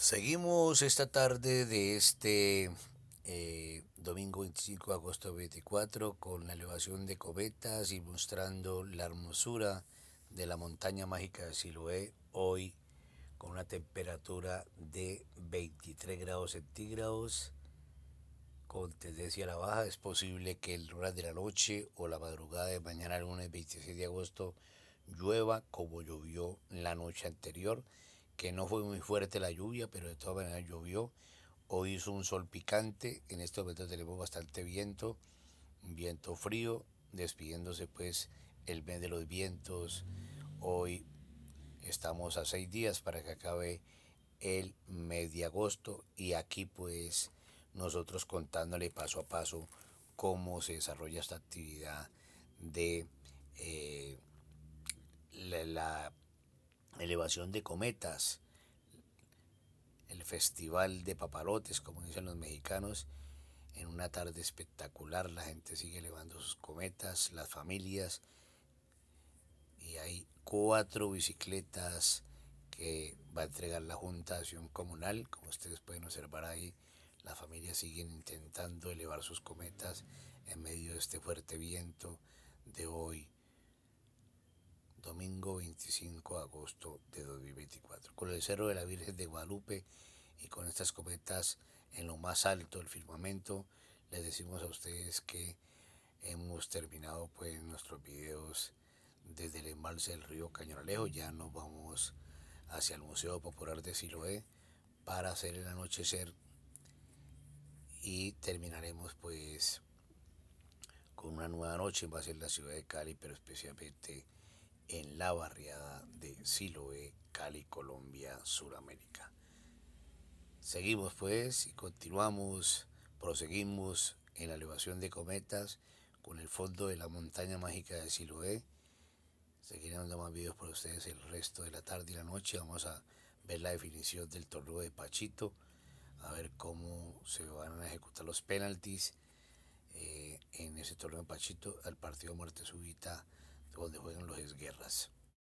Seguimos esta tarde de este eh, domingo 25 de agosto 24 con la elevación de cobetas y mostrando la hermosura de la montaña mágica de Siloé hoy con una temperatura de 23 grados centígrados con tendencia a la baja. Es posible que el rural de la noche o la madrugada de mañana lunes 26 de agosto llueva como llovió la noche anterior que no fue muy fuerte la lluvia, pero de todas maneras llovió. Hoy hizo un sol picante, en este momento tenemos bastante viento, viento frío, despidiéndose pues el mes de los vientos. Hoy estamos a seis días para que acabe el mes de agosto y aquí pues nosotros contándole paso a paso cómo se desarrolla esta actividad de eh, la, elevación de cometas, el festival de paparotes, como dicen los mexicanos, en una tarde espectacular, la gente sigue elevando sus cometas, las familias, y hay cuatro bicicletas que va a entregar la Junta de Acción Comunal, como ustedes pueden observar ahí, las familias siguen intentando elevar sus cometas en medio de este fuerte viento de hoy, domingo 25 de agosto de 2024, con el cerro de la Virgen de Guadalupe y con estas cometas en lo más alto del firmamento, les decimos a ustedes que hemos terminado pues nuestros videos desde el embalse del río Cañonalejo, ya nos vamos hacia el Museo Popular de Siloé para hacer el anochecer y terminaremos pues con una nueva noche en base la ciudad de Cali, pero especialmente en la barriada de Siloé, Cali, Colombia, Suramérica. Seguimos pues y continuamos, proseguimos en la elevación de cometas con el fondo de la montaña mágica de Siloé. Seguiremos dando más videos por ustedes el resto de la tarde y la noche. Vamos a ver la definición del torneo de Pachito, a ver cómo se van a ejecutar los penaltis eh, en ese torneo de Pachito al partido Muerte Súbita donde juegan los exguerras.